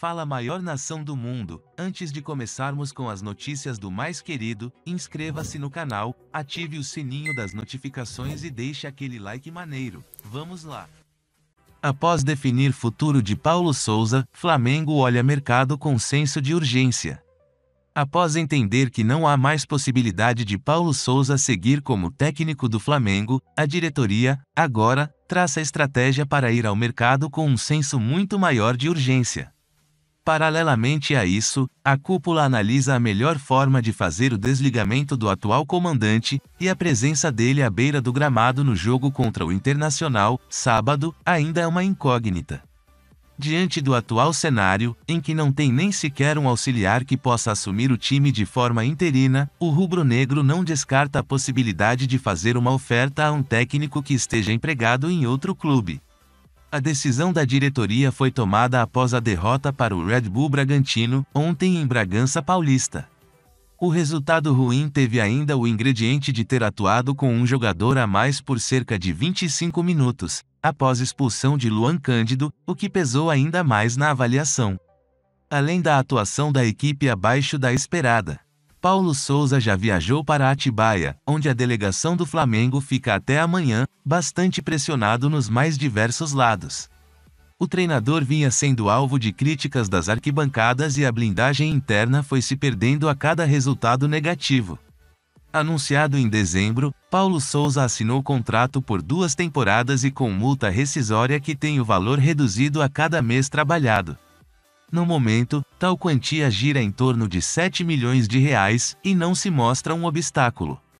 Fala maior nação do mundo. Antes de começarmos com as notícias do mais querido, inscreva-se no canal, ative o sininho das notificações e deixe aquele like maneiro. Vamos lá. Após definir futuro de Paulo Souza, Flamengo olha mercado com senso de urgência. Após entender que não há mais possibilidade de Paulo Souza seguir como técnico do Flamengo, a diretoria, agora, traça estratégia para ir ao mercado com um senso muito maior de urgência. Paralelamente a isso, a cúpula analisa a melhor forma de fazer o desligamento do atual comandante e a presença dele à beira do gramado no jogo contra o Internacional, sábado, ainda é uma incógnita. Diante do atual cenário, em que não tem nem sequer um auxiliar que possa assumir o time de forma interina, o rubro-negro não descarta a possibilidade de fazer uma oferta a um técnico que esteja empregado em outro clube. A decisão da diretoria foi tomada após a derrota para o Red Bull Bragantino, ontem em Bragança Paulista. O resultado ruim teve ainda o ingrediente de ter atuado com um jogador a mais por cerca de 25 minutos, após expulsão de Luan Cândido, o que pesou ainda mais na avaliação. Além da atuação da equipe abaixo da esperada, Paulo Souza já viajou para Atibaia, onde a delegação do Flamengo fica até amanhã, bastante pressionado nos mais diversos lados. O treinador vinha sendo alvo de críticas das arquibancadas e a blindagem interna foi se perdendo a cada resultado negativo. Anunciado em dezembro, Paulo Souza assinou contrato por duas temporadas e com multa rescisória que tem o valor reduzido a cada mês trabalhado. No momento, tal quantia gira em torno de 7 milhões de reais e não se mostra um obstáculo.